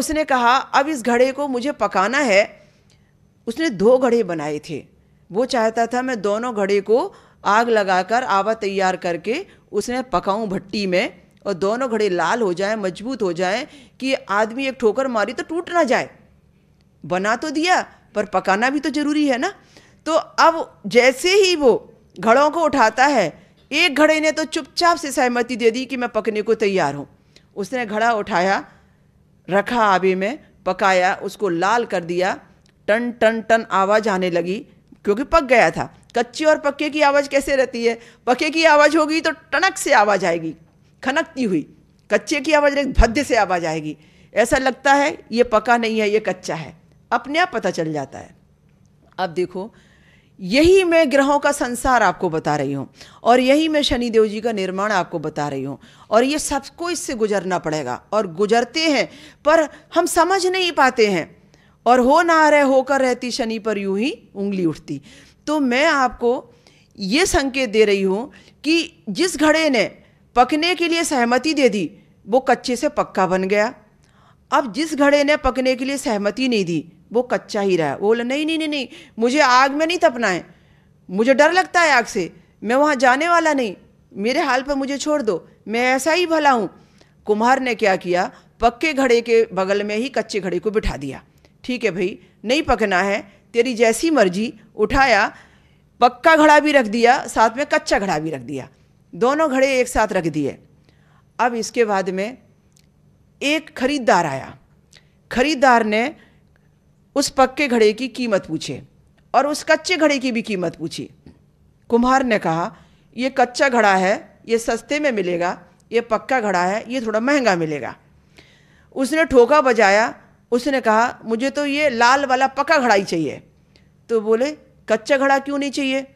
उसने कहा अब इस घड़े को मुझे पकाना है उसने दो घड़े बनाए थे वो चाहता था मैं दोनों घड़े को आग लगाकर आवा तैयार करके उसने पकाऊं भट्टी में और दोनों घड़े लाल हो जाएं मजबूत हो जाएं कि आदमी एक ठोकर मारी तो टूट ना जाए बना तो दिया पर पकाना भी तो ज़रूरी है ना तो अब जैसे ही वो घड़ों को उठाता है एक घड़े ने तो चुपचाप से सहमति दे दी कि मैं पकने को तैयार हूँ उसने घड़ा उठाया रखा आबे में पकाया उसको लाल कर दिया टन टन टन आवाज़ आने लगी क्योंकि पक गया था कच्ची और पक्के की आवाज़ कैसे रहती है पक्के की आवाज़ होगी तो टनक से आवाज़ आएगी खनकती हुई कच्चे की आवाज़ एक भद्य से आवाज़ आएगी ऐसा लगता है ये पका नहीं है ये कच्चा है अपने आप पता चल जाता है अब देखो यही मैं ग्रहों का संसार आपको बता रही हूँ और यही मैं शनिदेव जी का निर्माण आपको बता रही हूँ और ये सबको इससे गुजरना पड़ेगा और गुजरते हैं पर हम समझ नहीं पाते हैं और हो ना रहे होकर रहती शनि पर यूं ही उंगली उठती तो मैं आपको ये संकेत दे रही हूँ कि जिस घड़े ने पकने के लिए सहमति दे दी वो कच्चे से पक्का बन गया अब जिस घड़े ने पकने के लिए सहमति नहीं दी वो कच्चा ही रहा वो बोला नहीं नहीं नहीं नहीं मुझे आग में नहीं तपना है मुझे डर लगता है आग से मैं वहाँ जाने वाला नहीं मेरे हाल पर मुझे छोड़ दो मैं ऐसा ही भला हूँ कुम्हार ने क्या किया पक्के घड़े के बगल में ही कच्चे घड़े को बिठा दिया ठीक है भाई नहीं पकना है तेरी जैसी मर्जी उठाया पक्का घड़ा भी रख दिया साथ में कच्चा घड़ा भी रख दिया दोनों घड़े एक साथ रख दिए अब इसके बाद में एक खरीदार आया खरीदार ने उस पक्के घड़े की कीमत पूछे और उस कच्चे घड़े की भी कीमत पूछी कुम्हार ने कहा ये कच्चा घड़ा है ये सस्ते में मिलेगा ये पक्का घड़ा है ये थोड़ा महंगा मिलेगा उसने ठोका बजाया उसने कहा मुझे तो ये लाल वाला पक्का घड़ा ही चाहिए तो बोले कच्चा घड़ा क्यों नहीं चाहिए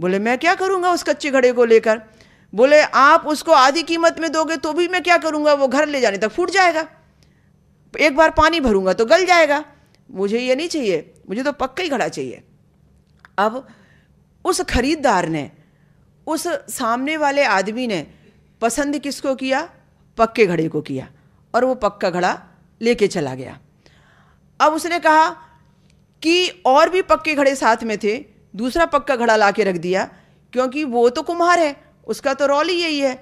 बोले मैं क्या करूँगा उस कच्चे घड़े को लेकर बोले आप उसको आधी कीमत में दोगे तो भी मैं क्या करूँगा वो घर ले जाने तक फूट जाएगा एक बार पानी भरूंगा तो गल जाएगा मुझे ये नहीं चाहिए मुझे तो पक्का ही घड़ा चाहिए अब उस खरीदार ने उस सामने वाले आदमी ने पसंद किसको किया पक्के घड़े को किया और वो पक्का घड़ा लेके चला गया अब उसने कहा कि और भी पक्के घड़े साथ में थे दूसरा पक्का घड़ा ला के रख दिया क्योंकि वो तो कुम्हार है उसका तो रोल ही यही है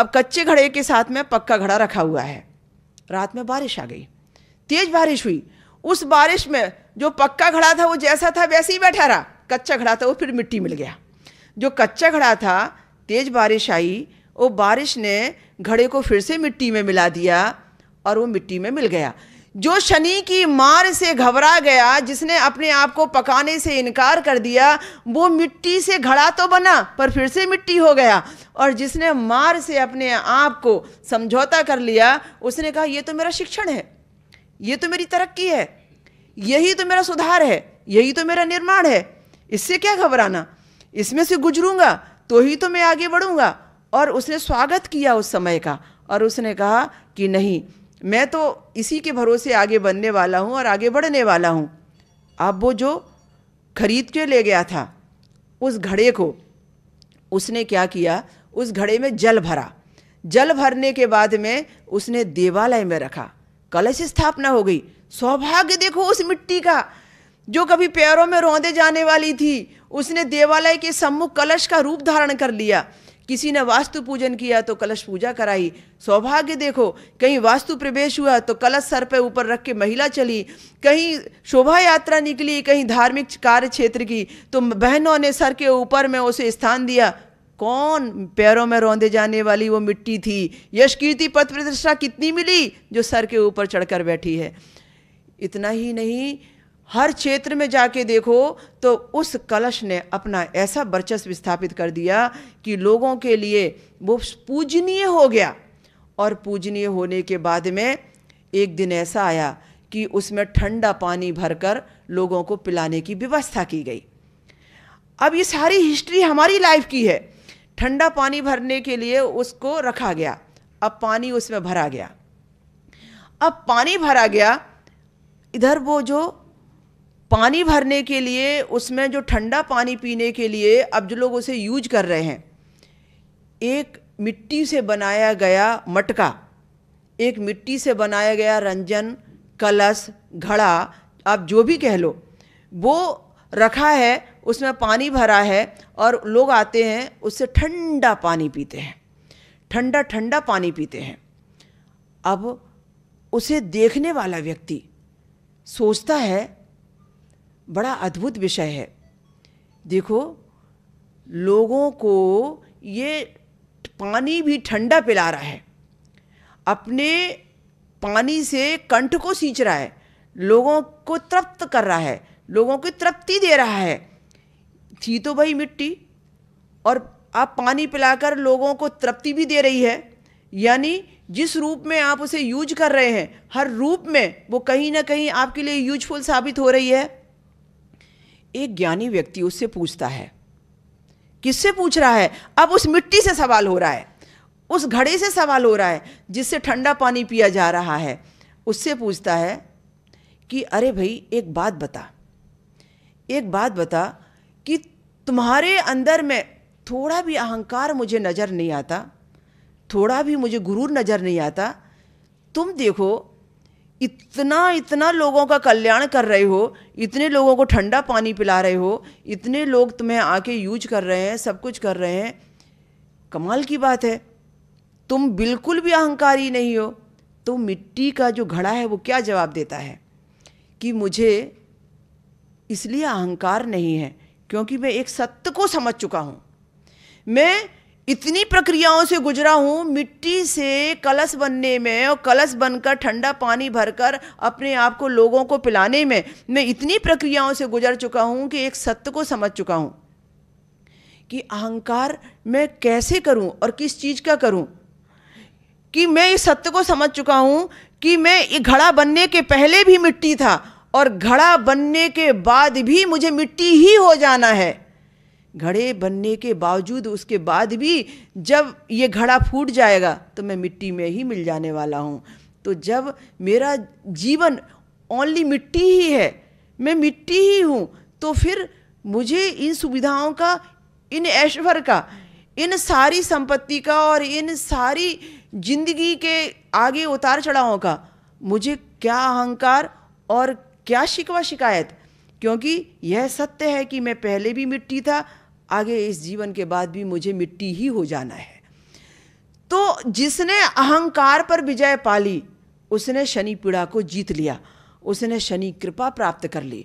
अब कच्चे घड़े के साथ में पक्का घड़ा रखा हुआ है रात में बारिश आ गई तेज़ बारिश हुई उस बारिश में जो पक्का घड़ा था वो जैसा था वैसे ही बैठा रहा कच्चा घड़ा था वो फिर मिट्टी मिल गया जो कच्चा घड़ा था तेज़ बारिश आई वो बारिश ने घड़े को फिर से मिट्टी में मिला दिया और वो मिट्टी में मिल गया जो शनि की मार से घबरा गया जिसने अपने आप को पकाने से इनकार कर दिया वो मिट्टी से घड़ा तो बना पर फिर से मिट्टी हो गया और जिसने मार से अपने आप को समझौता कर लिया उसने कहा ये तो मेरा शिक्षण है ये तो मेरी तरक्की है यही तो मेरा सुधार है यही तो मेरा निर्माण है इससे क्या घबराना इसमें से गुजरूंगा तो ही तो मैं आगे बढ़ूंगा और उसने स्वागत किया उस समय का और उसने कहा कि नहीं मैं तो इसी के भरोसे आगे बनने वाला हूँ और आगे बढ़ने वाला हूँ अब वो जो खरीद के ले गया था उस घड़े को उसने क्या किया उस घड़े में जल भरा जल भरने के बाद में उसने देवालय में रखा कलश स्थापना हो गई सौभाग्य देखो उस मिट्टी का जो कभी पैरों में रौंदे जाने वाली थी उसने देवालय के सम्मुख कलश का रूप धारण कर लिया किसी ने वास्तु पूजन किया तो कलश पूजा कराई सौभाग्य देखो कहीं वास्तु प्रवेश हुआ तो कलश सर पर ऊपर रख के महिला चली कहीं शोभा यात्रा निकली कहीं धार्मिक कार्य क्षेत्र की तो बहनों ने सर के ऊपर में उसे स्थान दिया कौन पैरों में रौंदे जाने वाली वो मिट्टी थी यश कीर्ति पथ प्रतिष्ठा कितनी मिली जो सर के ऊपर चढ़कर बैठी है इतना ही नहीं हर क्षेत्र में जाके देखो तो उस कलश ने अपना ऐसा वर्चस्व स्थापित कर दिया कि लोगों के लिए वो पूजनीय हो गया और पूजनीय होने के बाद में एक दिन ऐसा आया कि उसमें ठंडा पानी भरकर लोगों को पिलाने की व्यवस्था की गई अब ये सारी हिस्ट्री हमारी लाइफ की है ठंडा पानी भरने के लिए उसको रखा गया अब पानी उसमें भरा गया अब पानी भरा गया इधर वो जो पानी भरने के लिए उसमें जो ठंडा पानी पीने के लिए अब जो लोग उसे यूज कर रहे हैं एक मिट्टी से बनाया गया मटका एक मिट्टी से बनाया गया रंजन कलश घड़ा आप जो भी कह लो वो रखा है उसमें पानी भरा है और लोग आते हैं उससे ठंडा पानी पीते हैं ठंडा ठंडा पानी पीते हैं अब उसे देखने वाला व्यक्ति सोचता है बड़ा अद्भुत विषय है देखो लोगों को ये पानी भी ठंडा पिला रहा है अपने पानी से कंठ को सींच रहा है लोगों को तृप्त कर रहा है लोगों को तृप्ति दे रहा है थी तो भाई मिट्टी और आप पानी पिलाकर लोगों को तृप्ति भी दे रही है यानी जिस रूप में आप उसे यूज कर रहे हैं हर रूप में वो कहीं ना कहीं आपके लिए यूजफुल साबित हो रही है एक ज्ञानी व्यक्ति उससे पूछता है किससे पूछ रहा है अब उस मिट्टी से सवाल हो रहा है उस घड़े से सवाल हो रहा है जिससे ठंडा पानी पिया जा रहा है उससे पूछता है कि अरे भाई एक बात बता एक बात बता कि तुम्हारे अंदर में थोड़ा भी अहंकार मुझे नज़र नहीं आता थोड़ा भी मुझे गुरूर नज़र नहीं आता तुम देखो इतना इतना लोगों का कल्याण कर रहे हो इतने लोगों को ठंडा पानी पिला रहे हो इतने लोग तुम्हें आके यूज कर रहे हैं सब कुछ कर रहे हैं कमाल की बात है तुम बिल्कुल भी अहंकारी नहीं हो तो मिट्टी का जो घड़ा है वो क्या जवाब देता है कि मुझे इसलिए अहंकार नहीं है क्योंकि मैं एक सत्य को समझ चुका हूँ मैं इतनी प्रक्रियाओं से गुजरा हूँ मिट्टी से कलश बनने में और कलश बनकर ठंडा पानी भरकर अपने आप को लोगों को पिलाने में मैं इतनी प्रक्रियाओं से गुजर चुका हूँ कि एक सत्य को समझ चुका हूँ कि अहंकार मैं कैसे करूँ और किस चीज़ का करूँ कि मैं इस सत्य को समझ चुका हूँ कि मैं ये घड़ा बनने के पहले भी मिट्टी था और घड़ा बनने के बाद भी मुझे मिट्टी ही हो जाना है घड़े बनने के बावजूद उसके बाद भी जब ये घड़ा फूट जाएगा तो मैं मिट्टी में ही मिल जाने वाला हूँ तो जब मेरा जीवन ओनली मिट्टी ही है मैं मिट्टी ही हूँ तो फिर मुझे इन सुविधाओं का इन ऐश्वर्य का इन सारी संपत्ति का और इन सारी जिंदगी के आगे उतार चढ़ावों का मुझे क्या अहंकार और क्या शिकवा शिकायत क्योंकि यह सत्य है कि मैं पहले भी मिट्टी था आगे इस जीवन के बाद भी मुझे मिट्टी ही हो जाना है तो जिसने अहंकार पर विजय पाली उसने शनि पीड़ा को जीत लिया उसने शनि कृपा प्राप्त कर ली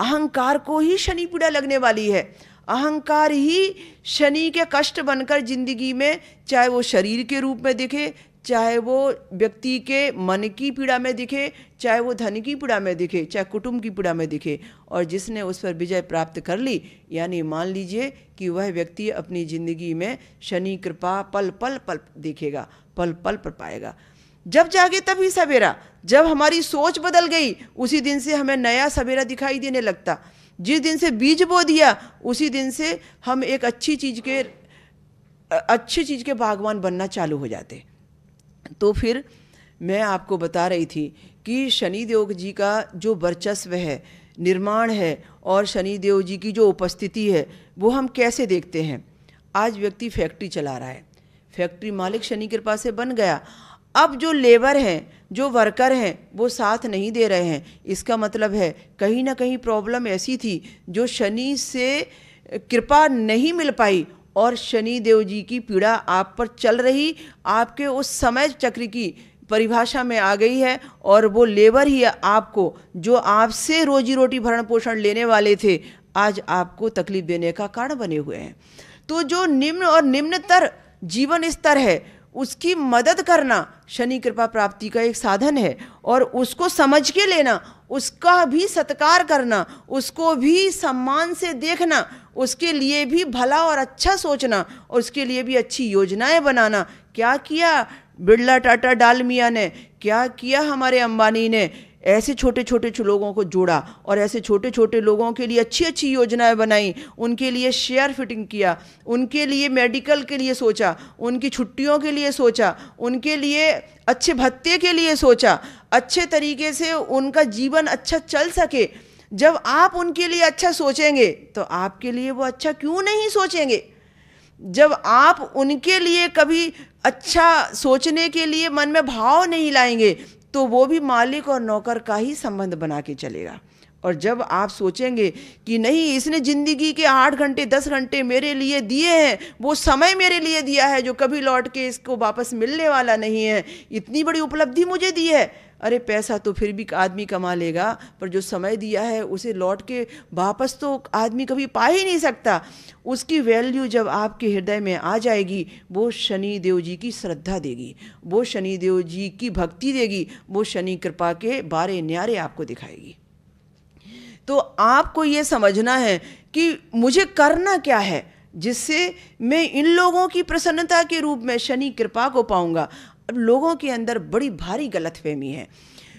अहंकार को ही शनि पीड़ा लगने वाली है अहंकार ही शनि के कष्ट बनकर जिंदगी में चाहे वो शरीर के रूप में दिखे चाहे वो व्यक्ति के मन की पीड़ा में दिखे चाहे वो धन की पीड़ा में दिखे चाहे कुटुंब की पीड़ा में दिखे और जिसने उस पर विजय प्राप्त कर ली यानी मान लीजिए कि वह व्यक्ति अपनी जिंदगी में शनि कृपा पल पल पल देखेगा पल पल पर पाएगा जब जागे तभी सवेरा जब हमारी सोच बदल गई उसी दिन से हमें नया सवेरा दिखाई देने लगता जिस दिन से बीज बो दिया उसी दिन से हम एक अच्छी चीज़ के अच्छी चीज़ के बागवान बनना चालू हो जाते तो फिर मैं आपको बता रही थी कि शनिदेव जी का जो वर्चस्व है निर्माण है और शनिदेव जी की जो उपस्थिति है वो हम कैसे देखते हैं आज व्यक्ति फैक्ट्री चला रहा है फैक्ट्री मालिक शनि कृपा से बन गया अब जो लेबर हैं जो वर्कर हैं वो साथ नहीं दे रहे हैं इसका मतलब है कहीं ना कहीं प्रॉब्लम ऐसी थी जो शनि से कृपा नहीं मिल पाई और शनि देव जी की पीड़ा आप पर चल रही आपके उस समय चक्र की परिभाषा में आ गई है और वो लेबर ही आपको जो आपसे रोजी रोटी भरण पोषण लेने वाले थे आज आपको तकलीफ देने का कारण बने हुए हैं तो जो निम्न और निम्नतर जीवन स्तर है उसकी मदद करना शनि कृपा प्राप्ति का एक साधन है और उसको समझ के लेना उसका भी सत्कार करना उसको भी सम्मान से देखना उसके लिए भी भला और अच्छा सोचना और उसके लिए भी अच्छी योजनाएं बनाना क्या किया बिरला टाटा डालमिया ने क्या किया हमारे अंबानी ने ऐसे छोटे छोटे लोगों को जोड़ा और ऐसे छोटे छोटे लोगों के लिए अच्छी अच्छी योजनाएं बनाई उनके लिए शेयर फिटिंग किया उनके लिए मेडिकल के लिए सोचा उनकी छुट्टियों के लिए सोचा उनके लिए अच्छे भत्ते के लिए सोचा अच्छे तरीके से उनका जीवन अच्छा चल सके जब आप उनके लिए अच्छा सोचेंगे तो आपके लिए वो अच्छा क्यों नहीं सोचेंगे जब आप उनके लिए कभी अच्छा सोचने के लिए मन में भाव नहीं लाएंगे तो वो भी मालिक और नौकर का ही संबंध बना के चलेगा और जब आप सोचेंगे कि नहीं इसने ज़िंदगी के आठ घंटे दस घंटे मेरे लिए दिए हैं वो समय मेरे लिए दिया है जो कभी लौट के इसको वापस मिलने वाला नहीं है इतनी बड़ी उपलब्धि मुझे दी है अरे पैसा तो फिर भी आदमी कमा लेगा पर जो समय दिया है उसे लौट के वापस तो आदमी कभी पा ही नहीं सकता उसकी वैल्यू जब आपके हृदय में आ जाएगी वो शनि देव जी की श्रद्धा देगी वो शनि देव जी की भक्ति देगी वो शनि कृपा के बारे न्यारे आपको दिखाएगी तो आपको ये समझना है कि मुझे करना क्या है जिससे मैं इन लोगों की प्रसन्नता के रूप में शनि कृपा को पाऊंगा अब लोगों के अंदर बड़ी भारी गलतफहमी है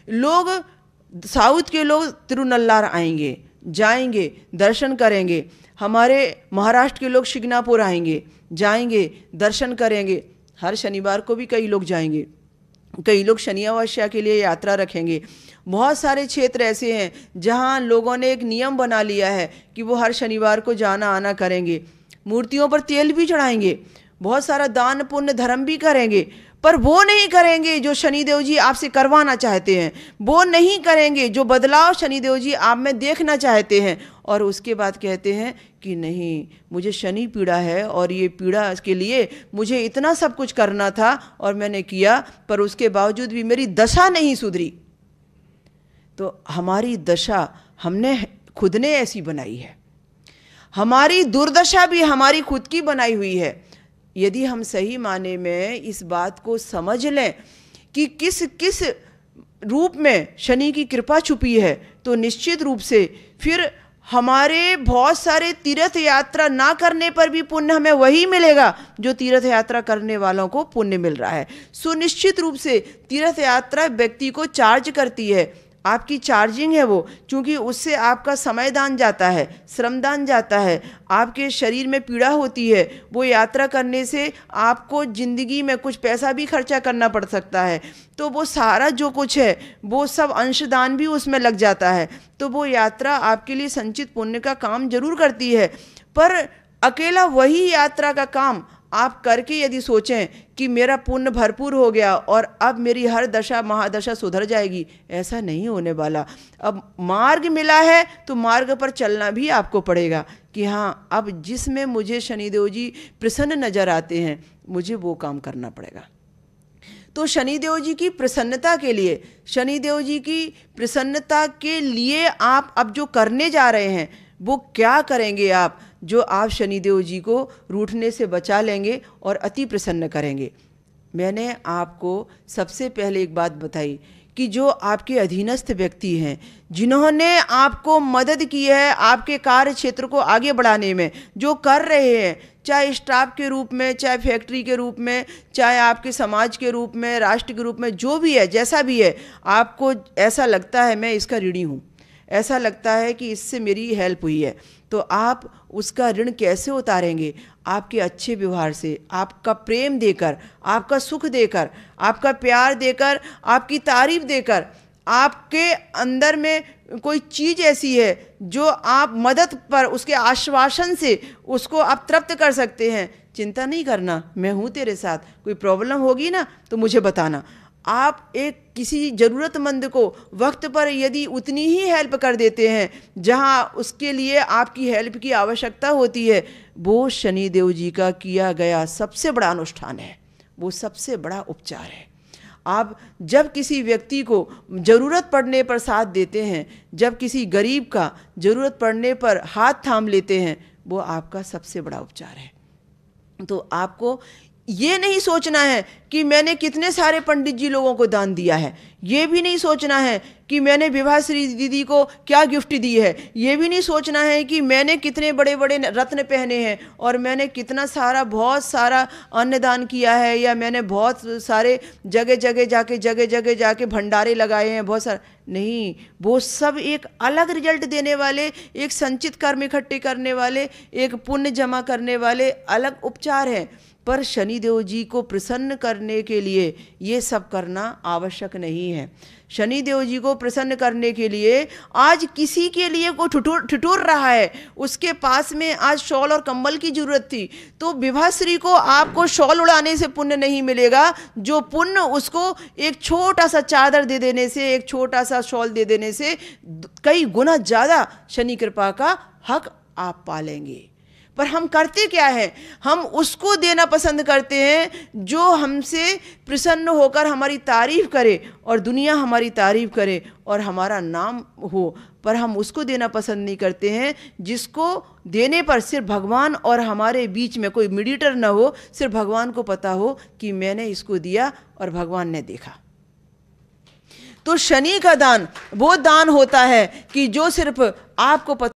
लोग साउथ के लोग तिरुनल्लार आएंगे जाएंगे दर्शन करेंगे हमारे महाराष्ट्र के लोग शिगनापुर आएंगे जाएंगे दर्शन करेंगे हर शनिवार को भी कई लोग जाएंगे कई लोग शनि अमावस्या के लिए यात्रा रखेंगे बहुत सारे क्षेत्र ऐसे हैं जहां लोगों ने एक नियम बना लिया है कि वो हर शनिवार को जाना आना करेंगे मूर्तियों पर तेल भी चढ़ाएंगे बहुत सारा दान पुण्य धर्म भी करेंगे पर वो नहीं करेंगे जो शनिदेव जी आपसे करवाना चाहते हैं वो नहीं करेंगे जो बदलाव शनिदेव जी आप में देखना चाहते हैं और उसके बाद कहते हैं कि नहीं मुझे शनि पीड़ा है और ये पीड़ा के लिए मुझे इतना सब कुछ करना था और मैंने किया पर उसके बावजूद भी मेरी दशा नहीं सुधरी तो हमारी दशा हमने खुद ने ऐसी बनाई है हमारी दुर्दशा भी हमारी खुद की बनाई हुई है यदि हम सही माने में इस बात को समझ लें कि किस किस रूप में शनि की कृपा छुपी है तो निश्चित रूप से फिर हमारे बहुत सारे तीर्थ यात्रा ना करने पर भी पुण्य हमें वही मिलेगा जो तीर्थ यात्रा करने वालों को पुण्य मिल रहा है सुनिश्चित रूप से तीर्थ यात्रा व्यक्ति को चार्ज करती है आपकी चार्जिंग है वो क्योंकि उससे आपका समय दान जाता है श्रम दान जाता है आपके शरीर में पीड़ा होती है वो यात्रा करने से आपको ज़िंदगी में कुछ पैसा भी खर्चा करना पड़ सकता है तो वो सारा जो कुछ है वो सब अंशदान भी उसमें लग जाता है तो वो यात्रा आपके लिए संचित पुण्य का काम जरूर करती है पर अकेला वही यात्रा का काम आप करके यदि सोचें कि मेरा पुण्य भरपूर हो गया और अब मेरी हर दशा महादशा सुधर जाएगी ऐसा नहीं होने वाला अब मार्ग मिला है तो मार्ग पर चलना भी आपको पड़ेगा कि हाँ अब जिसमें मुझे शनिदेव जी प्रसन्न नज़र आते हैं मुझे वो काम करना पड़ेगा तो शनिदेव जी की प्रसन्नता के लिए शनिदेव जी की प्रसन्नता के लिए आप अब जो करने जा रहे हैं वो क्या करेंगे आप जो आप शनिदेव जी को रूठने से बचा लेंगे और अति प्रसन्न करेंगे मैंने आपको सबसे पहले एक बात बताई कि जो आपके अधीनस्थ व्यक्ति हैं जिन्होंने आपको मदद की है आपके कार्य क्षेत्र को आगे बढ़ाने में जो कर रहे हैं चाहे स्टाफ के रूप में चाहे फैक्ट्री के रूप में चाहे आपके समाज के रूप में राष्ट्र के रूप में जो भी है जैसा भी है आपको ऐसा लगता है मैं इसका ऋणी हूँ ऐसा लगता है कि इससे मेरी हेल्प हुई है तो आप उसका ऋण कैसे उतारेंगे आपके अच्छे व्यवहार से आपका प्रेम देकर आपका सुख देकर आपका प्यार देकर आपकी तारीफ देकर आपके अंदर में कोई चीज़ ऐसी है जो आप मदद पर उसके आश्वासन से उसको आप तृप्त कर सकते हैं चिंता नहीं करना मैं हूँ तेरे साथ कोई प्रॉब्लम होगी ना तो मुझे बताना आप एक किसी ज़रूरतमंद को वक्त पर यदि उतनी ही हेल्प कर देते हैं जहाँ उसके लिए आपकी हेल्प की आवश्यकता होती है वो शनिदेव जी का किया गया सबसे बड़ा अनुष्ठान है वो सबसे बड़ा उपचार है आप जब किसी व्यक्ति को ज़रूरत पड़ने पर साथ देते हैं जब किसी गरीब का ज़रूरत पड़ने पर हाथ थाम लेते हैं वो आपका सबसे बड़ा उपचार है तो आपको ये नहीं सोचना है कि मैंने कितने सारे पंडित जी लोगों को दान दिया है ये भी नहीं सोचना है कि मैंने विवाह श्री दीदी को क्या गिफ्ट दी है ये भी नहीं सोचना है कि मैंने कितने बड़े बड़े रत्न पहने हैं और मैंने कितना सारा बहुत सारा अन्नदान किया है या मैंने बहुत सारे जगह जगह जाके जगह जगह जाके भंडारे लगाए हैं बहुत सारा नहीं वो सब एक अलग रिजल्ट देने वाले एक संचित कर्म इकट्ठे करने वाले एक पुण्य जमा करने वाले अलग उपचार हैं पर शनिदेव जी को प्रसन्न करने के लिए ये सब करना आवश्यक नहीं है शनि देव जी को प्रसन्न करने के लिए आज किसी के लिए को ठुठुर ठुठुर रहा है उसके पास में आज शॉल और कंबल की जरूरत थी तो विभाश्री को आपको शॉल उड़ाने से पुण्य नहीं मिलेगा जो पुण्य उसको एक छोटा सा चादर दे देने से एक छोटा सा शॉल दे देने से कई गुना ज़्यादा शनि कृपा का हक आप पालेंगे पर हम करते क्या है हम उसको देना पसंद करते हैं जो हमसे प्रसन्न होकर हमारी तारीफ़ करे और दुनिया हमारी तारीफ़ करे और हमारा नाम हो पर हम उसको देना पसंद नहीं करते हैं जिसको देने पर सिर्फ भगवान और हमारे बीच में कोई मीडिएटर ना हो सिर्फ भगवान को पता हो कि मैंने इसको दिया और भगवान ने देखा तो शनि का दान वो दान होता है कि जो सिर्फ आपको पता